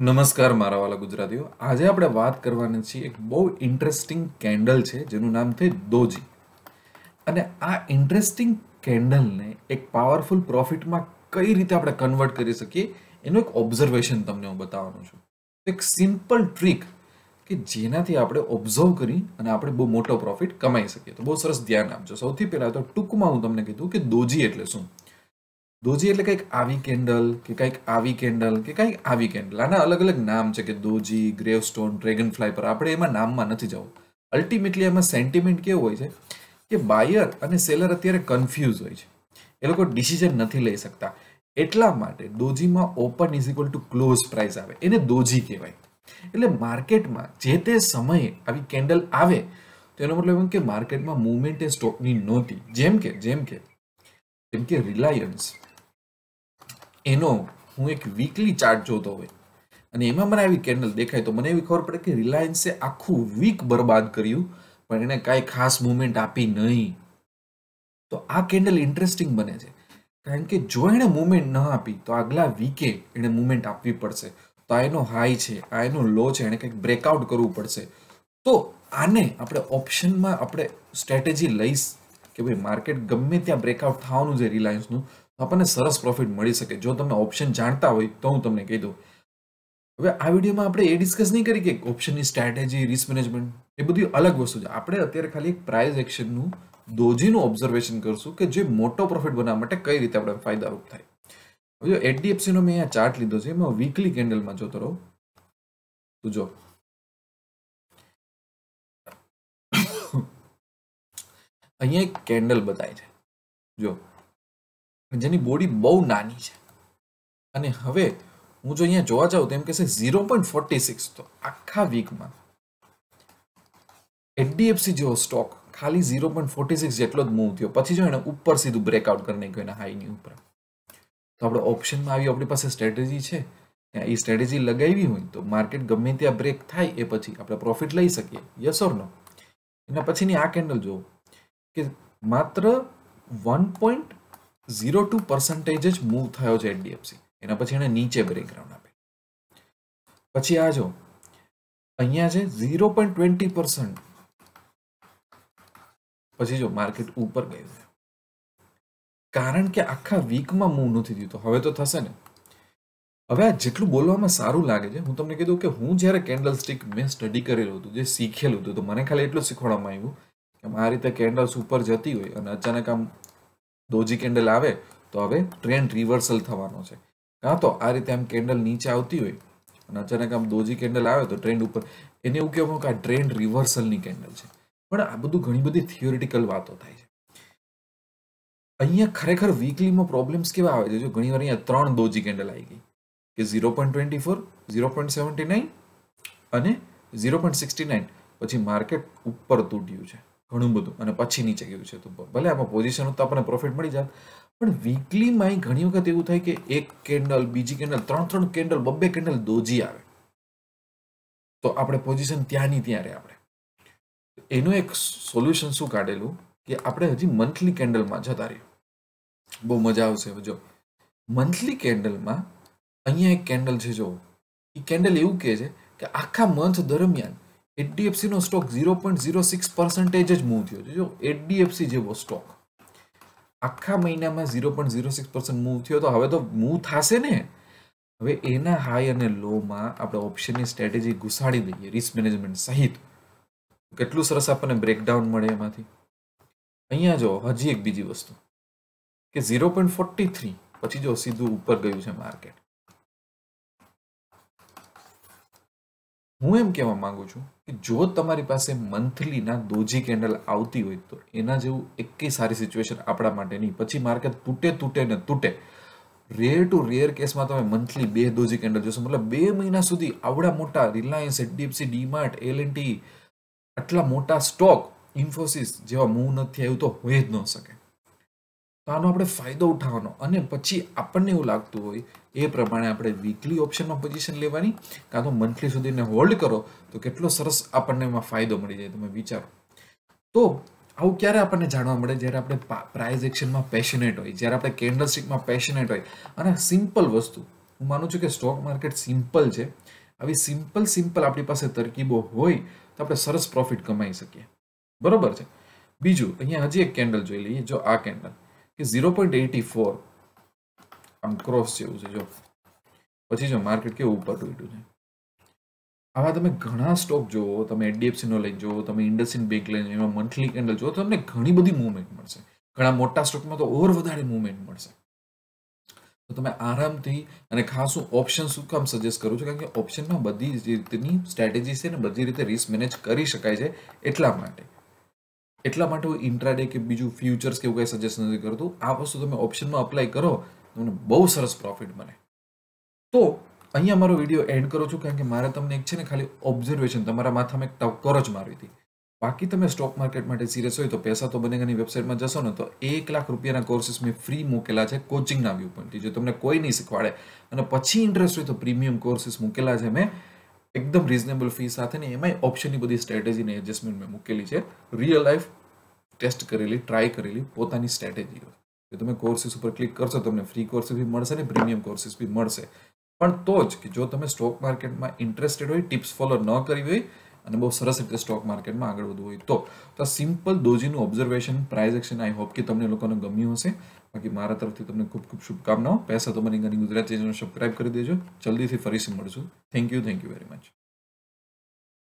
નમસ્કાર મારા વાલા ગુજરાતીઓ આજે આપણે વાત કરવાની છીએ એક બહુ ઇન્ટરેસ્ટિંગ કેન્ડલ છે જેનું નામ છે દોજી અને આ ઇન્ટરેસ્ટિંગ કેન્ડલને એક પાવરફુલ પ્રોફિટમાં કઈ રીતે આપણે કન્વર્ટ કરી શકીએ એનું એક ઓબ્ઝર્વેશન તમને હું બતાવવાનું છું એક સિમ્પલ ટ્રીક કે જેનાથી આપણે ઓબ્ઝર્વ કરી અને આપણે બહુ મોટો પ્રોફિટ કમાઈ શકીએ તો બહુ સરસ ધ્યાન આપજો સૌથી પહેલાં તો ટૂંકમાં હું તમને કીધું કે દોજી એટલે શું દોજી એટલે કંઈક આવી કેન્ડલ કે કંઈક આવી કેન્ડલ કે કંઈક આવી કેન્ડલ આના અલગ અલગ નામ છે કે દોજી ગ્રેવસ્ટોન ડ્રેગન ફ્લાય પર આપણે એમાં નામમાં નથી જવું અલ્ટિમેટલી એમાં સેન્ટિમેન્ટ કેવું હોય છે કે બાયર અને સેલર અત્યારે કન્ફ્યુઝ હોય છે એ લોકો ડિસિઝન નથી લઈ શકતા એટલા માટે દોજીમાં open is equal to close price આવે એને દોજી કહેવાય એટલે માર્કેટમાં જે તે સમયે આવી કેન્ડલ આવે તો એનો મતલબ એમ કે માર્કેટમાં મૂવમેન્ટ એ સ્ટોકની નહોતી જેમ કે જેમ કે જેમ કે રિલાયન્સ એનો હું એક વીકલી ચાર્ટ જોતો હોય અને એમાં મને આવી કેન્ડલ દેખાય તો મને એવી ખબર પડે કે રિલાયન્સે આખું વીક બરબાદ કર્યું પણ એને કાંઈ ખાસ મુવમેન્ટ આપી નહીં તો આ કેન્ડલ ઇન્ટરેસ્ટિંગ બને છે કારણ કે જો એણે મુવમેન્ટ ન આપી તો આગલા વીકે એણે મુવમેન્ટ આપવી પડશે તો આ એનો હાઈ છે આ એનો લો છે એણે કંઈક બ્રેકઆઉટ કરવું પડશે તો આને આપણે ઓપ્શનમાં આપણે સ્ટ્રેટેજી લઈશ કે ભાઈ માર્કેટ ગમે ત્યાં બ્રેકઆઉટ થવાનું છે રિલાયન્સનું આપણને સરસ પ્રોફિટ મળી શકે જો તમે ઓપ્શન જાણતા હોય તો હું તમને કહી દઉં હવે આ વિડીયોમાં આપણે એ ડિસ્કસ નહીં કરી કે ઓપ્શનની સ્ટ્રેટેજી રિસ્ક મેનેજમેન્ટ એ બધી અલગ વસ્તુ છે આપણે અત્યારે ખાલી એક પ્રાઇઝ એક્શનનું દોજીનું ઓબ્ઝર્વેશન કરશું કે જે મોટો પ્રોફિટ બનાવવા માટે કઈ રીતે આપણે ફાયદારૂપ થાય જો એચડીએફસીનો મેં અહીંયા ચાર્ટ લીધો છે એમાં વીકલી કેન્ડલમાં જોતો રહો તો જો અહીંયા એક કેન્ડલ બતાય છે જો જેની બોડી બહુ નાની છે અને હવે હું જો અહીંયા જોવા જાઉં તો એમ છે ઝીરો પોઈન્ટ ફોર્ટી સિક્સ તો આખા વીકમાં એચડીએફસી જેવો સ્ટોક ખાલી ઝીરો પોઈન્ટ ફોર્ટી સિક્સ જેટલો જ મૂવ થયો પછી જો એને ઉપર સીધું બ્રેકઆઉટ કરી નાખ્યો એના હાઈની ઉપર તો આપણે ઓપ્શનમાં આવી આપણી પાસે સ્ટ્રેટેજી છે ત્યાં એ સ્ટ્રેટેજી લગાવી હોય તો માર્કેટ ગમે ત્યાં બ્રેક થાય એ પછી આપણે પ્રોફિટ લઈ શકીએ યસ ઓર નો એના પછીની આ કેન્ડલ જુઓ કે માત્ર one point zero two percentage જ મૂવ થયો છે એનડીએફસી એના પછી એને નીચે બ્રેકગ્રાઉન્ડ આપે પછી આ જો અહીંયા છે ઝીરો પોઈન્ટ ટ્વેન્ટી પર્સન્ટ પછી જો માર્કેટ ઉપર ગયું કારણ કે આખા વીકમાં મૂવ નથી થયું તો હવે તો થશે ને હવે આ જેટલું બોલવામાં સારું લાગે છે હું તમને કીધું કે હું જ્યારે કેન્ડલ સ્ટિક મેં સ્ટડી કરેલું હતું જે શીખેલું હતું તો મને ખાલી એટલું શીખવાડવામાં આવ્યું કે આ રીતે કેન્ડલ્સ ઉપર જતી હોય અને અચાનક આમ દોજી કેન્ડલ આવે તો હવે ટ્રેન્ડ રિવર્સલ થવાનો છે કાં તો આ રીતે આમ કેન્ડલ નીચે આવતી હોય અને અચાનક આમ દોજી કેન્ડલ આવે તો ટ્રેન્ડ ઉપર એને એવું કહેવાનું કે આ ટ્રેન્ડ રિવર્સલની કેન્ડલ છે પણ આ બધું ઘણી બધી થિયોરિટિકલ વાતો થાય છે અહીંયા ખરેખર વીકલીમાં પ્રોબ્લેમ્સ કેવા આવે છે જો ઘણીવાર અહીંયા ત્રણ દોજી કેન્ડલ આવી ગઈ કે zero point twenty four zero point seventy nine અને ઝીરો પોઈન્ટ સિક્સટી નાઇન પછી માર્કેટ ઉપર તૂટ્યું છે ઘણું બધું અને પછી નીચે ગયું છે તો ભલે આમાં પોઝિશન તો આપણને પ્રોફિટ મળી જાય પણ વીકલીમાં ઘણી વખત એવું થાય કે એક કેન્ડલ બીજી કેન્ડલ ત્રણ ત્રણ કેન્ડલ બબ્બે કેન્ડલ દોજી આવે તો આપણે પોઝિશન ત્યાંની ત્યાં રહે આપણે એનું એક સોલ્યુશન શું કાઢેલું કે આપણે હજી મંથલી કેન્ડલમાં જતા રહીએ બહુ મજા આવશે જો મંથલી કેન્ડલમાં અહીંયા એક કેન્ડલ છે જો એ કેન્ડલ એવું કહે છે કે આખા મંથ દરમિયાન એચડીએફસીનો stock zero point zero six percentage જ મૂવ થયો છે જો એચડીએફસી જેવો સ્ટોક આખા મહિનામાં zero point zero six percent move થયો તો હવે તો મૂવ થશે ને હવે એના હાઈ અને લોમાં આપણે ઓપ્શનની સ્ટ્રેટેજી ઘુસાડી દઈએ રિસ્ક મેનેજમેન્ટ સહિત કેટલું સરસ આપણને બ્રેકડાઉન મળે એમાંથી અહીંયા જો હજી એક બીજી વસ્તુ કે ઝીરો પોઈન્ટ ફોર્ટી થ્રી પછી જો સીધું ઉપર ગયું છે માર્કેટ હું એમ કહેવા માંગુ છું કે જો તમારી પાસે મંથલીના દોજી કેન્ડલ આવતી હોય તો એના જેવું એકી સારી સિચ્યુએશન આપણા માટે નહીં પછી માર્કેટ તૂટે તૂટે ને તૂટે રેર ટુ રેર કેસમાં તમે મંથલી બે દોજી કેન્ડલ જોશો મતલબ બે મહિના સુધી આવડા મોટા રિલાયન્સ એચડીએફસી ડીમાર્ટ એલએનટી આટલા મોટા સ્ટોક ઇન્ફોસિસ જેવા મૂવ નથી આવ્યું તો હોય જ ન શકે તો આનો આપણે ફાયદો ઉઠાવવાનો અને પછી આપણને એવું લાગતું હોય એ પ્રમાણે આપણે વીકલી ઓપ્શનમાં પોઝિશન લેવાની કાં તો મંથલી સુધીને હોલ્ડ કરો તો કેટલો સરસ આપણને એમાં ફાયદો મળી જાય તમે વિચારો તો આવું ક્યારે આપણને જાણવા મળે જ્યારે આપણે પ્રાઇઝ એક્શનમાં પેશનેટ હોય જ્યારે આપણે કેન્ડલસ્ટિકમાં પેશનેટ હોય અને સિમ્પલ વસ્તુ હું માનું છું કે સ્ટોક માર્કેટ સિમ્પલ છે આવી સિમ્પલ સિમ્પલ આપણી પાસે તરકીબો હોય તો આપણે સરસ પ્રોફિટ કમાઈ શકીએ બરોબર છે બીજું અહીંયા હજી એક કેન્ડલ જોઈ લઈએ જો આ કેન્ડલ કે ઝીરો પોઈન્ટ એટી ફોર આમ ક્રોસ જેવું છે જો પછી જો માર્કેટ કેવું ઉપર તૂટ્યું છે આવા તમે ઘણા સ્ટોક જુઓ તમે એચડીએફસીનો લઈ જુઓ તમે ઇન્ડસઇન્ડ બેંક લઈને એમાં મંથલી કેન્ડલ જુઓ તમને ઘણી બધી મૂવમેન્ટ મળશે ઘણા મોટા સ્ટોકમાં તો ઓવર વધારે મૂવમેન્ટ મળશે તો તમે આરામથી અને ખાસ હું ઓપ્શન શું કામ સજેસ્ટ કરું છું કારણ કે ઓપ્શનમાં બધી રીતની સ્ટ્રેટેજી છે ને બધી રીતે રિસ્ક મેનેજ કરી શકાય છે એટલા માટે એટલા માટે હું ઇન્ટ્રાડે કે બીજું ફ્યુચર્સ કે એવું કંઈ સજેશન નથી કરતું આ વસ્તુ તમે ઓપ્શનમાં અપ્લાય કરો તમને બહુ સરસ પ્રોફિટ બને તો અહીંયા મારો વિડીયો એન્ડ કરો છું કારણ કે મારે તમને એક છે ને ખાલી ઓબ્ઝર્વેશન તમારા માથામાં એક ટક્કર જ મારી હતી બાકી તમે સ્ટોક માર્કેટ માટે સિરિયસ હોય તો પૈસા તો બનેગાની વેબસાઇટમાં જશો ને તો એક લાખ રૂપિયાના કોર્સિસ મેં ફ્રી મૂકેલા છે કોચિંગના વ્યૂ પોઈન્ટથી જો તમને કોઈ નહીં શીખવાડે અને પછી ઇન્ટરેસ્ટ હોય તો પ્રીમિયમ કોર્સિસ મૂકેલા છે મેં એકદમ રિઝનેબલ ફી સાથે ને એમાંય ઓપ્શનની બધી સ્ટ્રેટેજીને એડજસ્ટમેન્ટ મેં મૂકેલી છે રિયલ લાઈફ ટેસ્ટ કરેલી ટ્રાય કરેલી પોતાની સ્ટ્રેટેજીઓ કે તમે કોર્સીસ ઉપર ક્લિક કરશો તમને ફ્રી કોર્સિસ બી મળશે ને પ્રીમિયમ કોર્સિસ બી મળશે પણ તો જ કે જો તમે સ્ટોક માર્કેટમાં ઇન્ટરેસ્ટેડ હોય ટિપ્સ ફોલો ન કરી હોય અને બહુ સરસ રીતે સ્ટોક માર્કેટમાં આગળ વધવું હોય તો આ સિમ્પલ દોજીનું observation price action I hope કે તમને લોકોને ગમ્યું હશે બાકી મારા તરફથી તમને ખૂબ ખૂબ શુભકામનાઓ પૈસા તો મને ઘણી ગુજરાતી ચેનલ સબસ્ક્રાઇબ કરી દેજો જલ્દીથી ફરીથી મળશું thank you thank you very much